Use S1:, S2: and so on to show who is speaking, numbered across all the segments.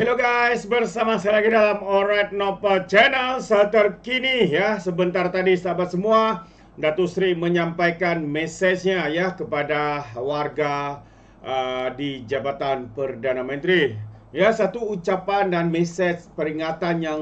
S1: Hello guys, bersama saya lagi dalam Oret Nopal Channel terkini ya. Sebentar tadi sahabat semua, Datu Sri menyampaikan mesejnya ya kepada warga uh, di Jabatan Perdana Menteri. Ya, satu ucapan dan mesej peringatan yang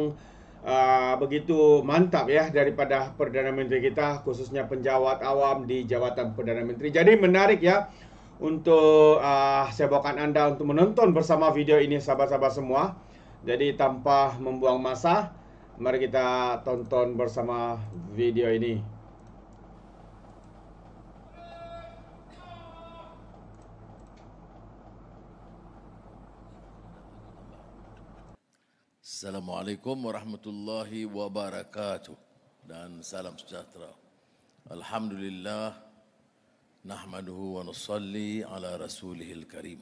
S1: uh, begitu mantap ya daripada Perdana Menteri kita khususnya penjawat awam di Jabatan Perdana Menteri. Jadi menarik ya untuk uh, saya anda untuk menonton bersama video ini sahabat-sahabat semua. Jadi tanpa membuang masa, mari kita tonton bersama video ini.
S2: Assalamualaikum warahmatullahi wabarakatuh dan salam sejahtera. Alhamdulillah nahmaduhu wa nusalli ala rasulihil karim.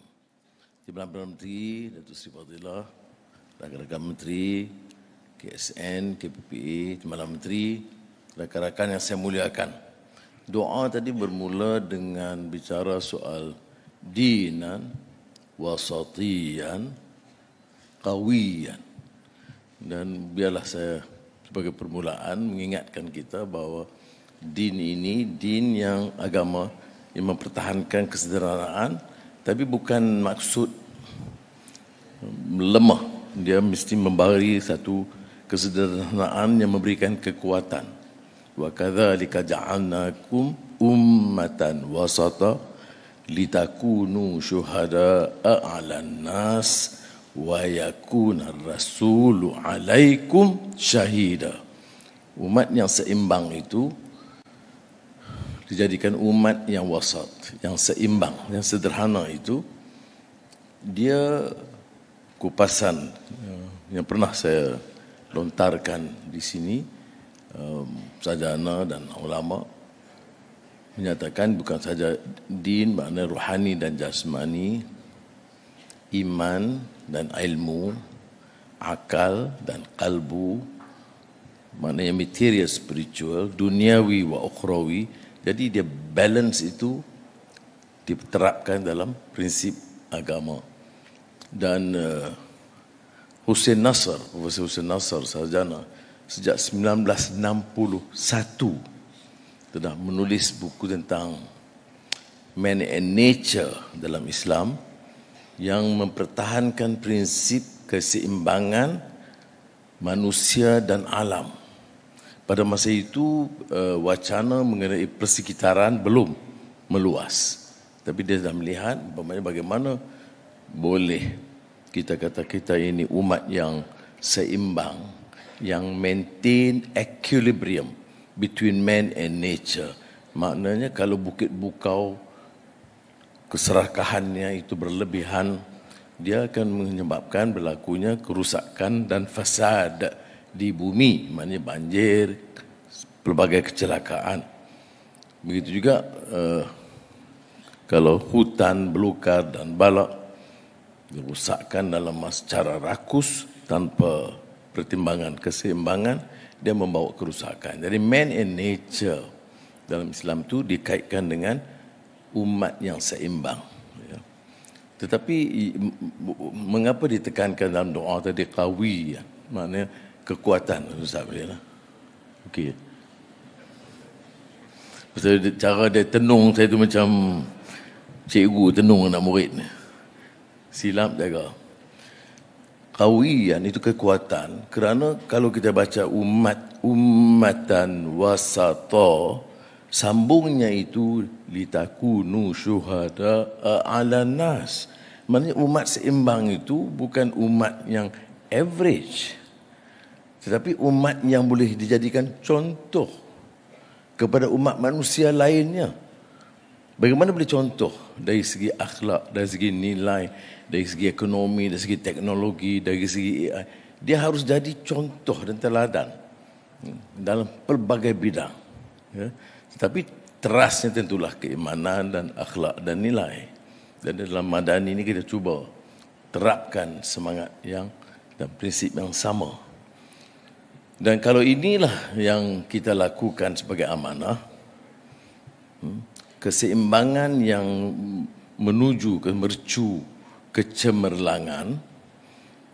S2: Timbalan Perdana Menteri, Datuk Seri Fadilah, Rakan-Rakan Menteri, KSN, KPPA, Timbalan Menteri, Rakan-Rakan yang saya muliakan. Doa tadi bermula dengan bicara soal dinan, wasatiyan, kawiyan. Dan biarlah saya sebagai permulaan mengingatkan kita bahawa din ini, din yang agama, yang mempertahankan kesederhanaan tapi bukan maksud um, lemah dia mesti membari satu kesederhanaan yang memberikan kekuatan wa kadzalika ja'alnakum ummatan wasata litakunu syuhada a'lan nas wa yakuna rasulu alaikum syahida umat yang seimbang itu dijadikan umat yang wasat, yang seimbang, yang sederhana itu dia kupasan ya, yang pernah saya lontarkan di sini um, sajana dan ulama menyatakan bukan saja din makna rohani dan jasmani iman dan ilmu akal dan kalbu maknanya material spiritual duniawi wa ukhrawi jadi dia balance itu diterapkan dalam prinsip agama. Dan uh, Hussein Nasser, Profesor Hussein Nasser sarjana sejak 1961 telah menulis buku tentang Man and Nature dalam Islam yang mempertahankan prinsip keseimbangan manusia dan alam pada masa itu eh, wacana mengenai persekitaran belum meluas. Tapi dia dah melihat bagaimana boleh kita kata kita ini umat yang seimbang, yang maintain equilibrium between man and nature. Maknanya kalau bukit bukau keserakahannya itu berlebihan, dia akan menyebabkan berlakunya kerusakan dan fasad di bumi maknanya banjir pelbagai kecelakaan begitu juga uh, kalau hutan belukar dan balak dirusakkan dalam secara rakus tanpa pertimbangan keseimbangan dia membawa kerusakan jadi man and nature dalam Islam itu dikaitkan dengan umat yang seimbang ya. tetapi mengapa ditekankan dalam doa tadi kawi ya maknanya kekuatan Ustaz dia lah. Okey. Pasal cara dia tenung saya tu macam cikgu tenung anak murid ni. Silap jaga. Kawian itu kekuatan kerana kalau kita baca umat ummatan wasata sambungnya itu litakunu syuhada eh, ala nas. Maksudnya umat seimbang itu bukan umat yang average. Tetapi umat yang boleh dijadikan contoh kepada umat manusia lainnya. Bagaimana boleh contoh dari segi akhlak, dari segi nilai, dari segi ekonomi, dari segi teknologi, dari segi AI. Dia harus jadi contoh dan teladan hmm, dalam pelbagai bidang. Ya. Tetapi terasnya tentulah keimanan dan akhlak dan nilai. Dan dalam madani ini kita cuba terapkan semangat yang dan prinsip yang sama. Dan kalau inilah yang kita lakukan sebagai amanah, hmm, keseimbangan yang menuju ke mercu kecemerlangan,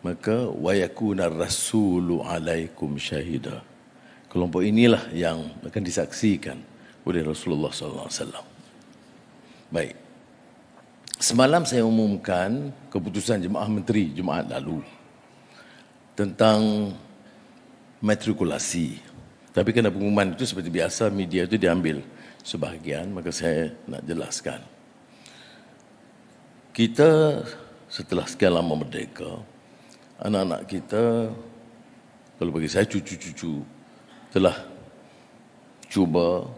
S2: maka wayakuna rasulu alaikum syahida. Kelompok inilah yang akan disaksikan oleh Rasulullah Sallallahu Alaihi Wasallam. Baik. Semalam saya umumkan keputusan Jemaah Menteri Jumaat lalu tentang matrikulasi. Tapi kena pengumuman itu seperti biasa media itu diambil sebahagian maka saya nak jelaskan. Kita setelah sekian lama merdeka, anak-anak kita kalau bagi saya cucu-cucu telah cuba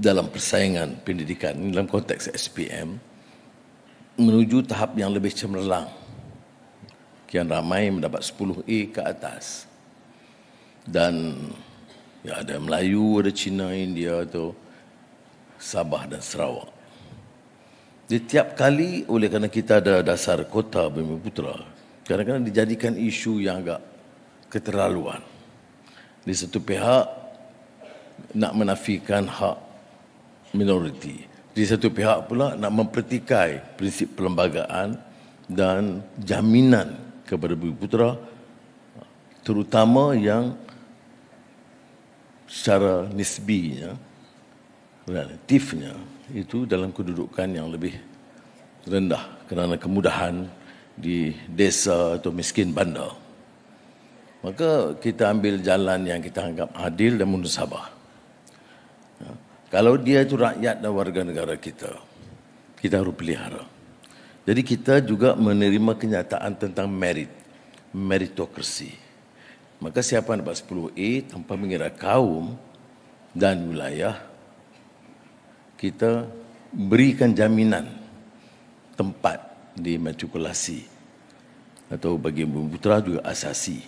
S2: dalam persaingan pendidikan dalam konteks SPM menuju tahap yang lebih cemerlang. Kian ramai mendapat 10A ke atas dan ya ada Melayu, ada Cina, India atau Sabah dan Sarawak. Di tiap kali oleh kerana kita ada dasar kota Bumi Putra, kadang-kadang dijadikan isu yang agak keterlaluan. Di satu pihak nak menafikan hak minoriti. Di satu pihak pula nak mempertikai prinsip perlembagaan dan jaminan kepada Bumi Putra terutama yang secara nisbinya relatifnya itu dalam kedudukan yang lebih rendah kerana kemudahan di desa atau miskin bandar. Maka kita ambil jalan yang kita anggap adil dan munasabah. Ya, kalau dia itu rakyat dan warga negara kita, kita harus pelihara. Jadi kita juga menerima kenyataan tentang merit, meritokrasi. Maka siapa yang dapat 10A tanpa mengira kaum dan wilayah, kita berikan jaminan tempat di matrikulasi atau bagi bumi putera juga asasi.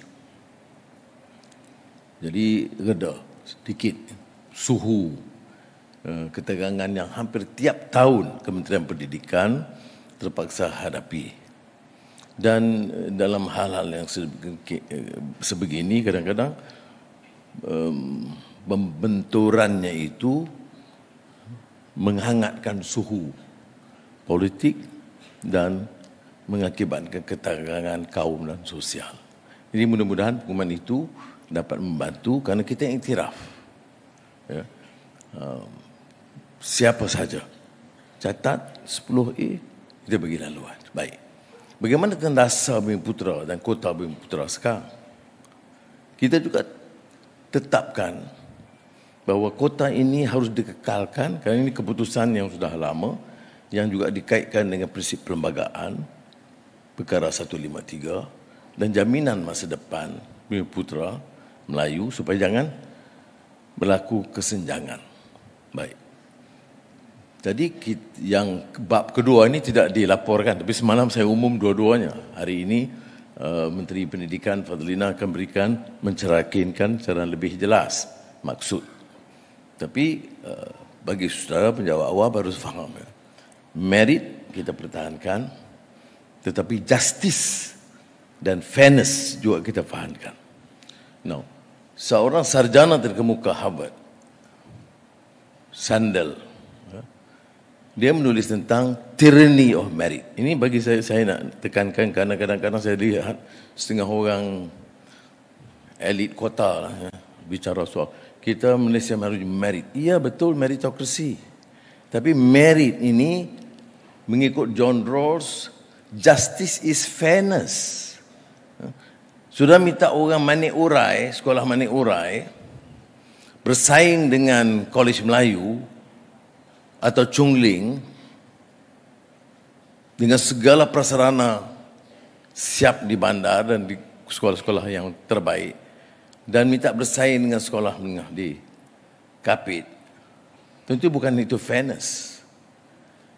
S2: Jadi reda sedikit suhu eh, ketegangan yang hampir tiap tahun Kementerian Pendidikan terpaksa hadapi dan eh, dalam hal-hal yang sebegini kadang-kadang pembenturannya um, itu menghangatkan suhu politik dan mengakibatkan ketegangan kaum dan sosial. Jadi mudah-mudahan pengumuman itu dapat membantu kerana kita iktiraf. Ya. Um, siapa saja catat 10A kita bagi laluan. Baik. Bagaimana dengan dasar Bumi Putra dan kota Bumi Putra sekarang? Kita juga tetapkan bahawa kota ini harus dikekalkan kerana ini keputusan yang sudah lama yang juga dikaitkan dengan prinsip perlembagaan perkara 153 dan jaminan masa depan Bumi Putra Melayu supaya jangan berlaku kesenjangan. Baik. Jadi yang bab kedua ini tidak dilaporkan tapi semalam saya umum dua-duanya. Hari ini eh, Menteri Pendidikan Fadlina akan berikan mencerakinkan secara lebih jelas maksud. Tapi eh, bagi saudara penjawab awal baru faham. Ya. Merit kita pertahankan tetapi justice dan fairness juga kita fahamkan. Now, seorang sarjana terkemuka Harvard, Sandel, dia menulis tentang tyranny of merit. Ini bagi saya saya nak tekankan kerana kadang-kadang saya lihat setengah orang elit kota lah, ya, bicara soal kita Malaysia baru merit. Ia betul meritokrasi. Tapi merit ini mengikut John Rawls justice is fairness. Ya, sudah minta orang manik urai, sekolah manik urai bersaing dengan kolej Melayu atau Chungling dengan segala prasarana siap di bandar dan di sekolah-sekolah yang terbaik dan minta bersaing dengan sekolah menengah di Kapit. Tentu bukan itu fairness.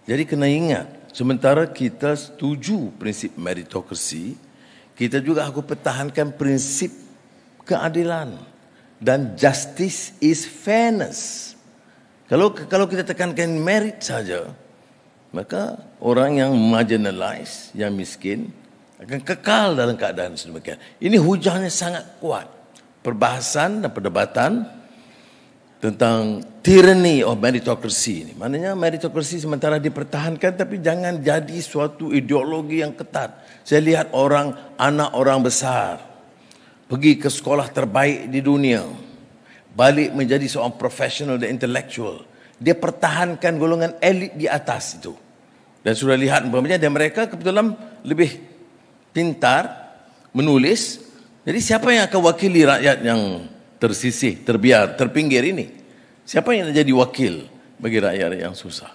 S2: Jadi kena ingat, sementara kita setuju prinsip meritokrasi, kita juga harus pertahankan prinsip keadilan dan justice is fairness. Kalau kalau kita tekankan merit saja, maka orang yang marginalised yang miskin akan kekal dalam keadaan sedemikian. Ini hujahnya sangat kuat. Perbahasan dan perdebatan tentang tyranny of meritocracy ini. Maknanya meritocracy sementara dipertahankan tapi jangan jadi suatu ideologi yang ketat. Saya lihat orang anak orang besar pergi ke sekolah terbaik di dunia balik menjadi seorang professional dan intellectual. Dia pertahankan golongan elit di atas itu. Dan sudah lihat umpamanya dan mereka kebetulan lebih pintar menulis. Jadi siapa yang akan wakili rakyat yang tersisih, terbiar, terpinggir ini? Siapa yang jadi wakil bagi rakyat yang susah?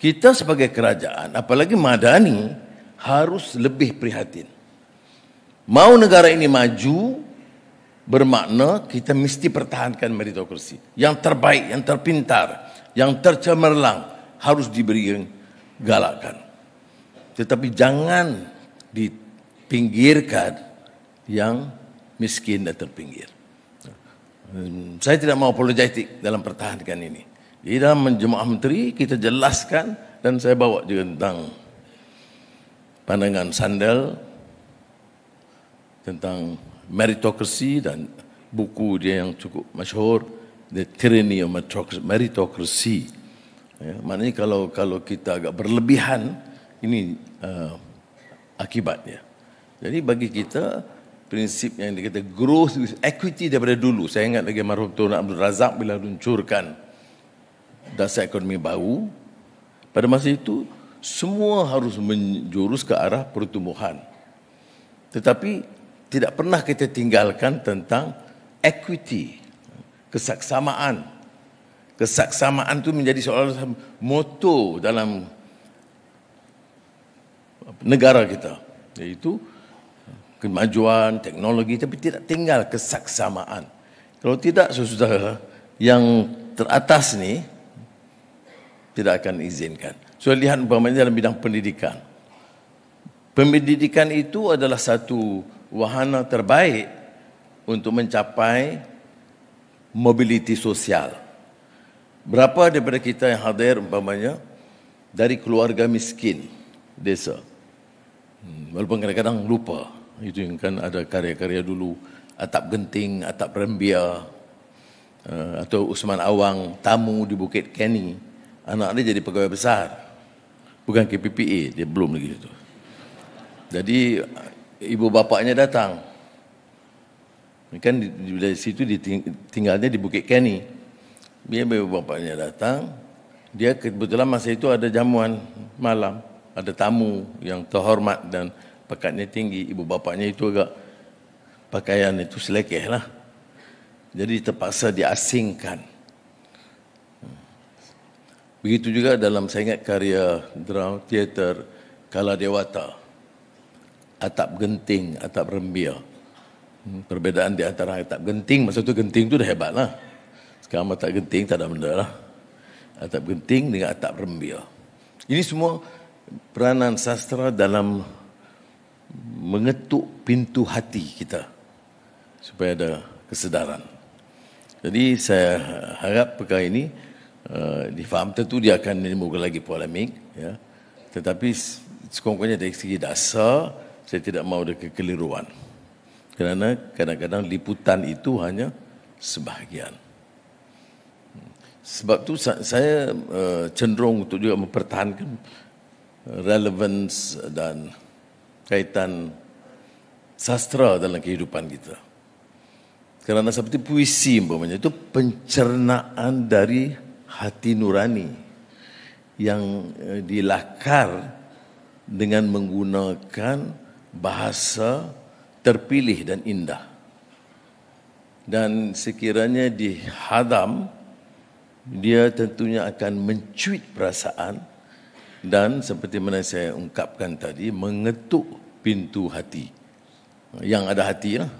S2: Kita sebagai kerajaan, apalagi madani, harus lebih prihatin. Mau negara ini maju, bermakna kita mesti pertahankan meritokrasi. Yang terbaik, yang terpintar, yang tercemerlang harus diberi galakan. Tetapi jangan dipinggirkan yang miskin dan terpinggir. Hmm, saya tidak mau apologetik dalam pertahankan ini. Di dalam menjemaah menteri kita jelaskan dan saya bawa juga tentang pandangan sandal tentang meritocracy dan buku dia yang cukup masyhur The Tyranny of Meritocracy. Ya, maknanya kalau kalau kita agak berlebihan ini uh, akibatnya. Jadi bagi kita prinsip yang dikata growth with equity daripada dulu. Saya ingat lagi Marhum Tun Abdul Razak bila luncurkan dasar ekonomi baru pada masa itu semua harus menjurus ke arah pertumbuhan. Tetapi tidak pernah kita tinggalkan tentang equity, kesaksamaan. Kesaksamaan itu menjadi soal moto dalam negara kita. Yaitu eh, kemajuan, teknologi, tapi tidak tinggal kesaksamaan. Kalau tidak, saudara, yang teratas ni tidak akan izinkan. So, lihat umpamanya dalam bidang pendidikan. Pendidikan itu adalah satu wahana terbaik untuk mencapai mobiliti sosial. Berapa daripada kita yang hadir umpamanya dari keluarga miskin desa? Hmm, walaupun kadang-kadang lupa. Itu yang kan ada karya-karya dulu. Atap Genting, Atap Rembia. Eh, atau Usman Awang, tamu di Bukit Kenny. Anak dia jadi pegawai besar. Bukan KPPA, dia belum lagi itu. Jadi ibu bapaknya datang. Kan dari situ tinggalnya di Bukit Kenny. Dia ibu bapaknya datang. Dia kebetulan masa itu ada jamuan malam. Ada tamu yang terhormat dan pekatnya tinggi. Ibu bapaknya itu agak pakaian itu selekeh lah. Jadi terpaksa diasingkan. Begitu juga dalam saya ingat karya drama teater Kala Dewata. Dewata atap genting, atap rembia. Hmm, Perbezaan di antara atap genting, masa tu genting tu dah hebat lah. Sekarang atap genting tak ada benda lah. Atap genting dengan atap rembia. Ini semua peranan sastra dalam mengetuk pintu hati kita supaya ada kesedaran. Jadi saya harap perkara ini uh, eh, difaham tentu dia akan menimbulkan lagi polemik ya. Tetapi sekurang-kurangnya dari segi dasar saya tidak mahu ada kekeliruan. Kerana kadang-kadang liputan itu hanya sebahagian. Sebab tu saya eh, cenderung untuk juga mempertahankan relevance dan kaitan sastra dalam kehidupan kita. Kerana seperti puisi umpamanya itu pencernaan dari hati nurani yang eh, dilakar dengan menggunakan bahasa terpilih dan indah. Dan sekiranya dihadam, dia tentunya akan mencuit perasaan dan seperti mana saya ungkapkan tadi, mengetuk pintu hati. Yang ada hati lah.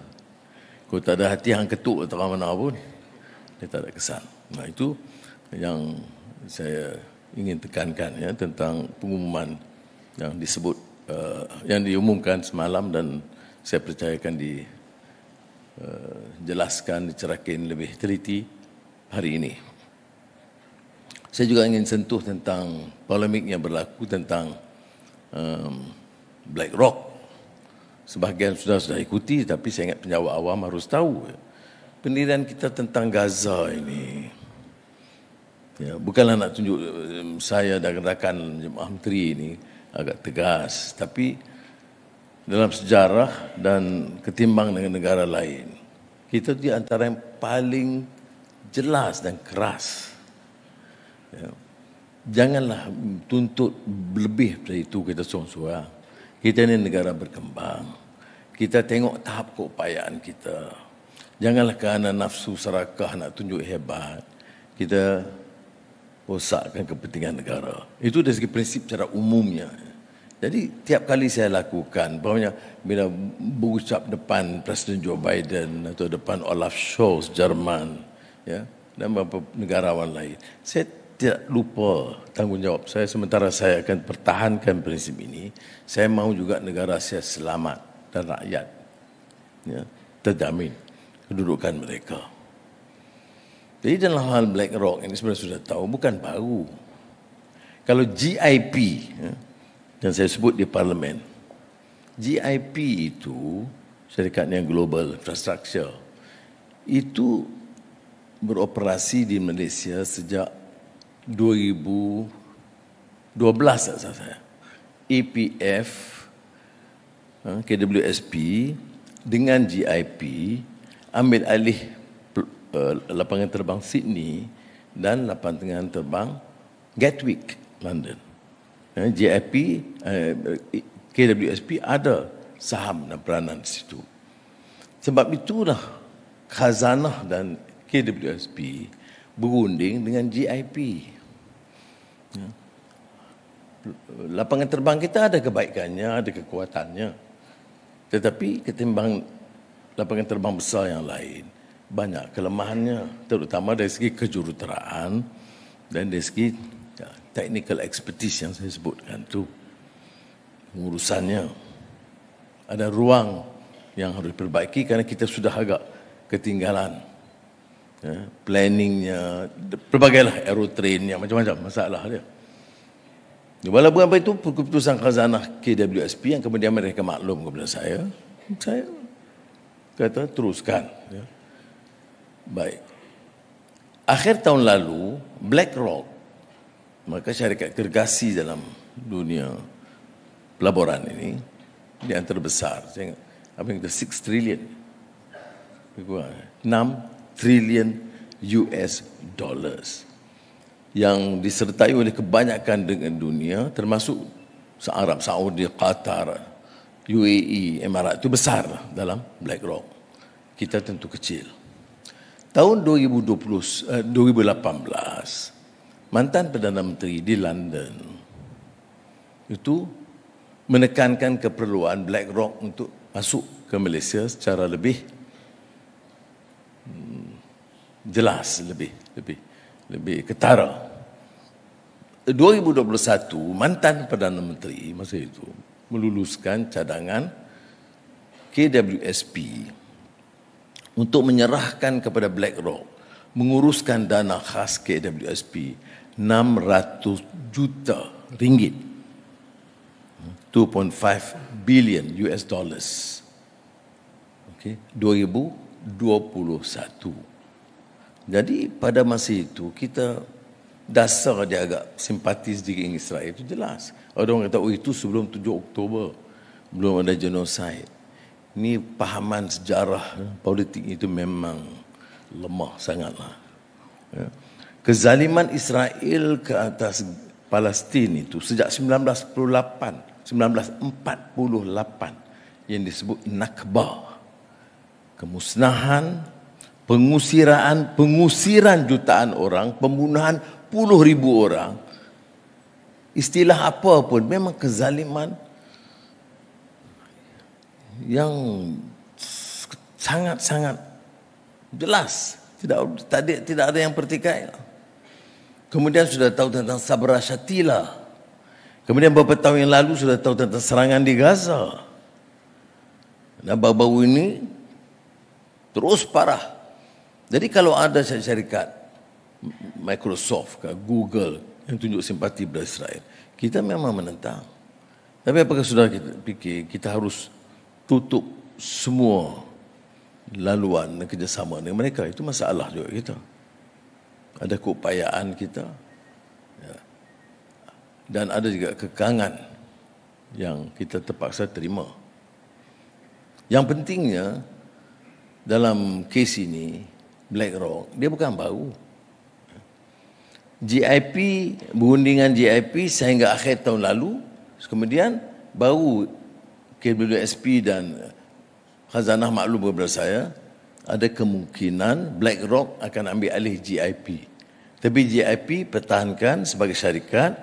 S2: Kalau tak ada hati, yang ketuk atau mana pun, dia tak ada kesan. Nah itu yang saya ingin tekankan ya tentang pengumuman yang disebut uh, yang diumumkan semalam dan saya percayakan dijelaskan, eh, uh, dicerakin lebih teliti hari ini. Saya juga ingin sentuh tentang polemik yang berlaku tentang um, Rock. Sebahagian sudah sudah ikuti, tapi saya ingat penjawab awam harus tahu. Ya. Pendirian kita tentang Gaza ini, ya, bukanlah nak tunjuk um, saya dan rakan jemaah menteri ini, agak tegas tapi dalam sejarah dan ketimbang dengan negara lain kita di antara yang paling jelas dan keras ya. janganlah tuntut lebih dari itu kita semua kita ini negara berkembang kita tengok tahap keupayaan kita janganlah kerana nafsu serakah nak tunjuk hebat kita rosakkan kepentingan negara. Itu dari segi prinsip secara umumnya. Jadi tiap kali saya lakukan, bermakna bila berucap depan Presiden Joe Biden atau depan Olaf Scholz Jerman, ya dan beberapa negarawan lain, saya tidak lupa tanggungjawab saya sementara saya akan pertahankan prinsip ini. Saya mahu juga negara saya selamat dan rakyat ya, terjamin kedudukan mereka. Jadi dalam hal Black Rock ini sebenarnya sudah tahu bukan baru. Kalau GIP dan ya, saya sebut di parlimen. GIP itu syarikatnya Global Infrastructure. Itu beroperasi di Malaysia sejak 2012 saya. EPF eh, KWSP dengan GIP ambil alih lapangan terbang Sydney dan lapangan terbang Gatwick London. Ya, JIP, eh, KWSP ada saham dan peranan di situ. Sebab itulah khazanah dan KWSP berunding dengan JIP. Ya. Lapangan terbang kita ada kebaikannya, ada kekuatannya. Tetapi ketimbang lapangan terbang besar yang lain, banyak kelemahannya terutama dari segi kejuruteraan dan dari segi ya, technical expertise yang saya sebutkan tu, urusannya ada ruang yang harus diperbaiki kerana kita sudah agak ketinggalan ya, planningnya pelbagai lah yang macam-macam masalah dia ya, walaupun apa itu keputusan khazanah KWSP yang kemudian mereka maklum kepada saya saya kata teruskan ya. Baik. Akhir tahun lalu, BlackRock, mereka syarikat kergasi dalam dunia pelaburan ini, yang besar. Saya ingat, apa yang 6 trillion. 6 trillion US dollars yang disertai oleh kebanyakan dengan dunia termasuk Arab, Saudi, Qatar, UAE, Emirat itu besar dalam BlackRock. Kita tentu kecil tahun 2020 2018 eh, mantan perdana menteri di London itu menekankan keperluan BlackRock untuk masuk ke Malaysia secara lebih hmm, jelas lebih lebih lebih ketara 2021 mantan perdana menteri masa itu meluluskan cadangan KWSP untuk menyerahkan kepada BlackRock menguruskan dana khas KWSP 600 juta ringgit 2.5 billion US dollars okay, 2021 jadi pada masa itu kita dasar dia agak simpati sedikit dengan Israel itu jelas orang kata oh itu sebelum 7 Oktober belum ada genocide ni pahaman sejarah ya, politik itu memang lemah sangatlah. Ya. Kezaliman Israel ke atas Palestin itu sejak 1948, 1948 yang disebut Nakba. Kemusnahan, pengusiran, pengusiran jutaan orang, pembunuhan puluh ribu orang. Istilah apa pun memang kezaliman yang sangat-sangat jelas tidak tadi tidak ada yang pertikai kemudian sudah tahu tentang sabra syatila kemudian beberapa tahun yang lalu sudah tahu tentang serangan di Gaza dan bau-bau ini terus parah jadi kalau ada syarikat Microsoft ke Google yang tunjuk simpati pada Israel kita memang menentang tapi apakah sudah kita fikir kita harus tutup semua laluan kerjasama dengan mereka itu masalah juga kita ada keupayaan kita ya. dan ada juga kekangan yang kita terpaksa terima yang pentingnya dalam kes ini Black Rock dia bukan baru GIP berunding dengan GIP sehingga akhir tahun lalu kemudian baru KWSP dan Khazanah maklum kepada saya ada kemungkinan BlackRock akan ambil alih GIP. Tapi GIP pertahankan sebagai syarikat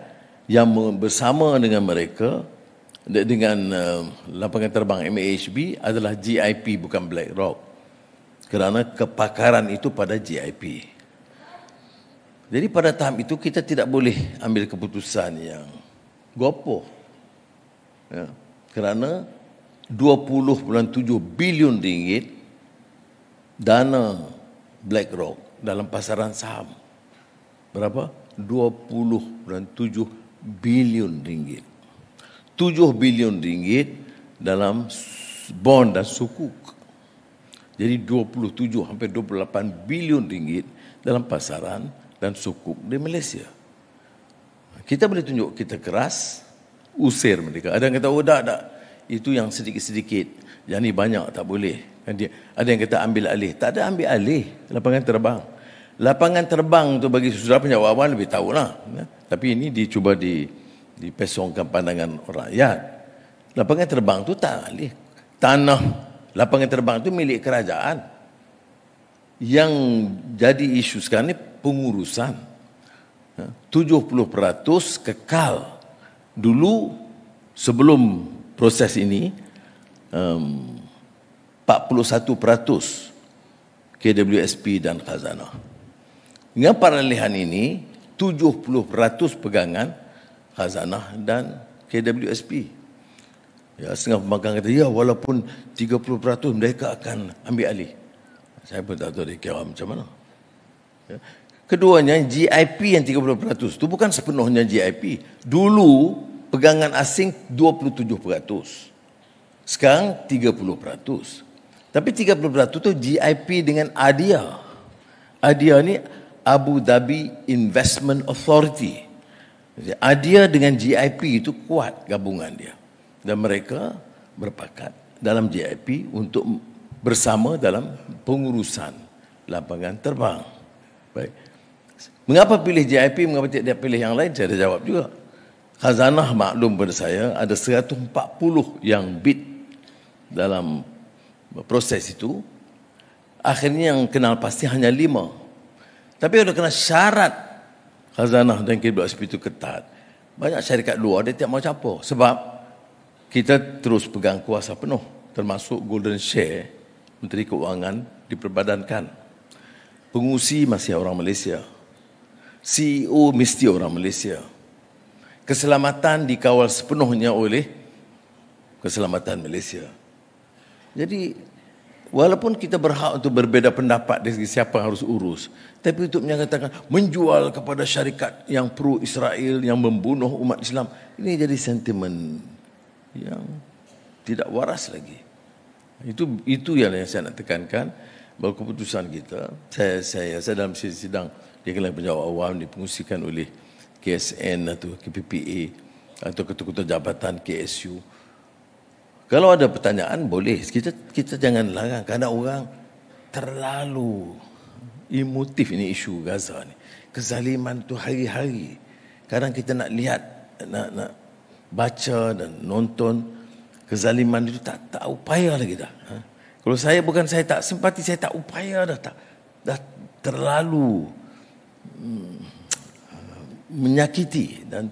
S2: yang bersama dengan mereka dengan eh, lapangan terbang MAHB adalah GIP bukan BlackRock. Kerana kepakaran itu pada GIP. Jadi pada tahap itu kita tidak boleh ambil keputusan yang gopoh. Ya kerana 20.7 bilion ringgit dana BlackRock dalam pasaran saham. Berapa? 20.7 bilion ringgit. 7 bilion ringgit dalam bond dan sukuk. Jadi 27 hampir 28 bilion ringgit dalam pasaran dan sukuk di Malaysia. Kita boleh tunjuk kita keras, usir mereka. Ada yang kata, oh tak, tak. Itu yang sedikit-sedikit. Yang ni banyak, tak boleh. Kan ada yang kata ambil alih. Tak ada ambil alih lapangan terbang. Lapangan terbang tu bagi saudara penjawaban lebih tahu lah. Ya. Tapi ini dicuba di dipesongkan pandangan rakyat. Lapangan terbang tu tak alih. Tanah lapangan terbang tu milik kerajaan. Yang jadi isu sekarang ini pengurusan. 70% ya. kekal dulu sebelum proses ini um, 41% KWSP dan khazanah. Dengan peralihan ini 70% pegangan khazanah dan KWSP. Ya, setengah pemegang kata, ya walaupun 30% mereka akan ambil alih. Saya pun tak tahu dia kira macam mana. Ya. Keduanya GIP yang 30% tu bukan sepenuhnya GIP. Dulu pegangan asing 27%. Sekarang 30%. Tapi 30% tu GIP dengan ADIA. ADIA ni Abu Dhabi Investment Authority. ADIA dengan GIP itu kuat gabungan dia. Dan mereka berpakat dalam GIP untuk bersama dalam pengurusan lapangan terbang. Baik. Mengapa pilih JIP, mengapa tidak dia pilih yang lain? Saya ada jawab juga. Khazanah maklum pada saya, ada 140 yang bid dalam proses itu. Akhirnya yang kenal pasti hanya lima. Tapi kalau kena syarat khazanah dan kibat sepi itu ketat. Banyak syarikat luar dia tidak mau capa. Sebab kita terus pegang kuasa penuh. Termasuk golden share, Menteri Keuangan diperbadankan. Pengusi masih orang Malaysia. CEO mesti orang Malaysia. Keselamatan dikawal sepenuhnya oleh keselamatan Malaysia. Jadi walaupun kita berhak untuk berbeza pendapat dari segi siapa harus urus, tapi untuk menyatakan menjual kepada syarikat yang pro Israel yang membunuh umat Islam, ini jadi sentimen yang tidak waras lagi. Itu itu yang saya nak tekankan bahawa keputusan kita saya saya saya dalam sidang dia kena penjawab awam dipengusikan oleh KSN atau KPPA atau ketua-ketua jabatan KSU. Kalau ada pertanyaan boleh kita kita jangan larang kerana orang terlalu emotif ini isu Gaza ni. Kezaliman tu hari-hari. Kadang kita nak lihat nak nak baca dan nonton kezaliman itu tak tak upaya lagi dah. Ha? Kalau saya bukan saya tak simpati saya tak upaya dah tak dah terlalu Hmm. menyakiti dan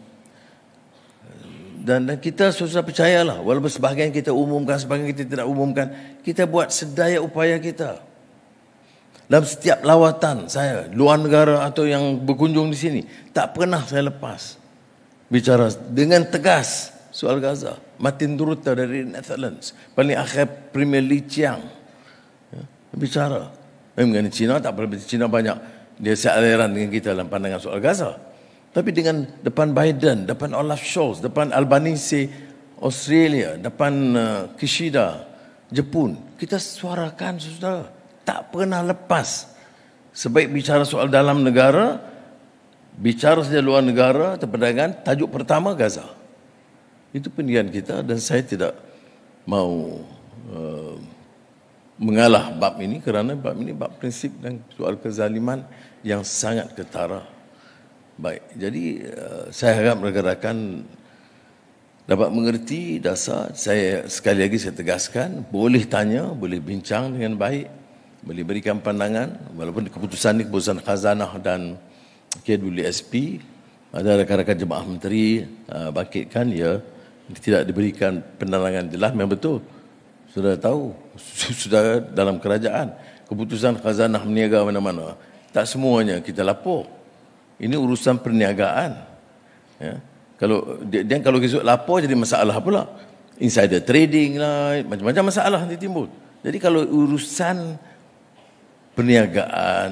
S2: dan, dan kita susah percayalah walaupun sebahagian kita umumkan sebahagian kita tidak umumkan kita buat sedaya upaya kita dalam setiap lawatan saya luar negara atau yang berkunjung di sini tak pernah saya lepas bicara dengan tegas soal Gaza Martin Durutta dari Netherlands paling akhir Premier Li Chiang ya, bicara memang China tak pernah China banyak dia sealiran dengan kita dalam pandangan soal Gaza. Tapi dengan depan Biden, depan Olaf Scholz, depan Albanese, Australia, depan uh, Kishida, Jepun, kita suarakan sudah tak pernah lepas. Sebaik bicara soal dalam negara, bicara saja luar negara, perdagangan, tajuk pertama Gaza. Itu pendirian kita dan saya tidak mau uh, mengalah bab ini kerana bab ini bab prinsip dan soal kezaliman yang sangat ketara. Baik, jadi eh, saya harap rakan-rakan dapat mengerti dasar. Saya sekali lagi saya tegaskan, boleh tanya, boleh bincang dengan baik, boleh berikan pandangan walaupun keputusan ini keputusan khazanah dan kedulia SP ada rakan-rakan jemaah menteri uh, bakitkan ya tidak diberikan penerangan jelas memang betul sudah tahu sudah dalam kerajaan keputusan khazanah meniaga mana-mana tak semuanya kita lapor ini urusan perniagaan ya kalau dia kalau kita lapor jadi masalah pula insider trading lah macam-macam masalah nanti timbul jadi kalau urusan perniagaan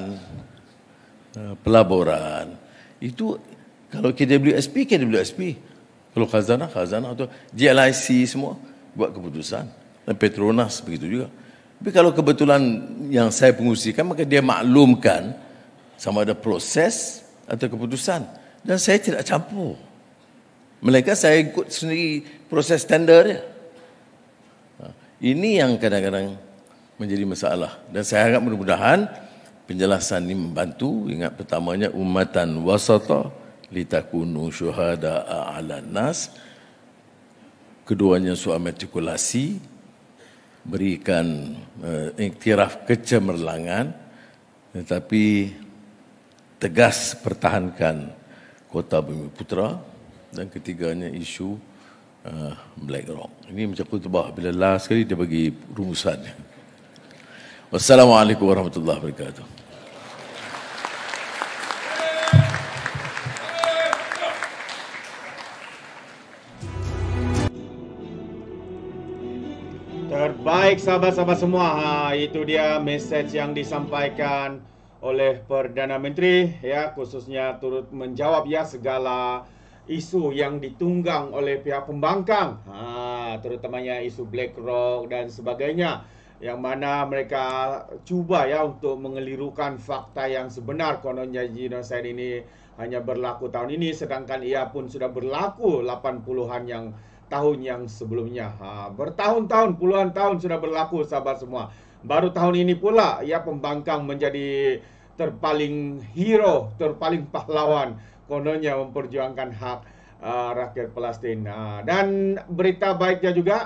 S2: eh, pelaburan itu kalau KWSP KWSP kalau khazanah khazanah atau GLIC semua buat keputusan dan Petronas begitu juga. Tapi kalau kebetulan yang saya pengusikan maka dia maklumkan sama ada proses atau keputusan dan saya tidak campur. Mereka saya ikut sendiri proses tender dia. Ha, ini yang kadang-kadang menjadi masalah dan saya harap mudah-mudahan penjelasan ini membantu ingat pertamanya umatan wasata litakunu syuhada ala nas keduanya soal berikan uh, iktiraf kecemerlangan tetapi tegas pertahankan kota Bumi Putra dan ketiganya isu uh, Black Rock. Ini macam kutubah bila last sekali dia bagi rumusan. Wassalamualaikum warahmatullahi wabarakatuh.
S1: Baik sahabat-sahabat semua, ha, itu dia message yang disampaikan oleh Perdana Menteri ya khususnya turut menjawab ya segala isu yang ditunggang oleh pihak pembangkang. Ha, terutamanya isu BlackRock dan sebagainya yang mana mereka cuba ya untuk mengelirukan fakta yang sebenar kononnya genosida ini hanya berlaku tahun ini sedangkan ia pun sudah berlaku 80-an yang tahun yang sebelumnya. Ha, bertahun-tahun, puluhan tahun sudah berlaku sahabat semua. Baru tahun ini pula ya pembangkang menjadi terpaling hero, terpaling pahlawan kononnya memperjuangkan hak uh, rakyat Palestin. Uh, dan berita baiknya juga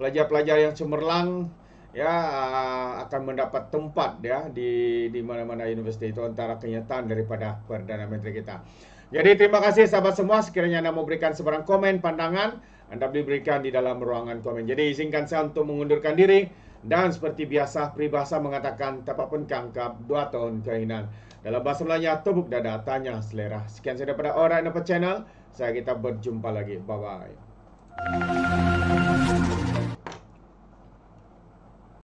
S1: pelajar-pelajar yang cemerlang ya uh, akan mendapat tempat ya di di mana-mana universiti itu antara kenyataan daripada perdana menteri kita. Jadi terima kasih sahabat semua sekiranya anda mau berikan sebarang komen pandangan anda boleh berikan di dalam ruangan komen. Jadi izinkan saya untuk mengundurkan diri dan seperti biasa peribahasa mengatakan tapak pun kangkap dua tahun kehinan. Dalam bahasa Melayu tubuk dada tanya selera. Sekian saya daripada Orang Nepa Channel. Saya kita berjumpa lagi. Bye bye.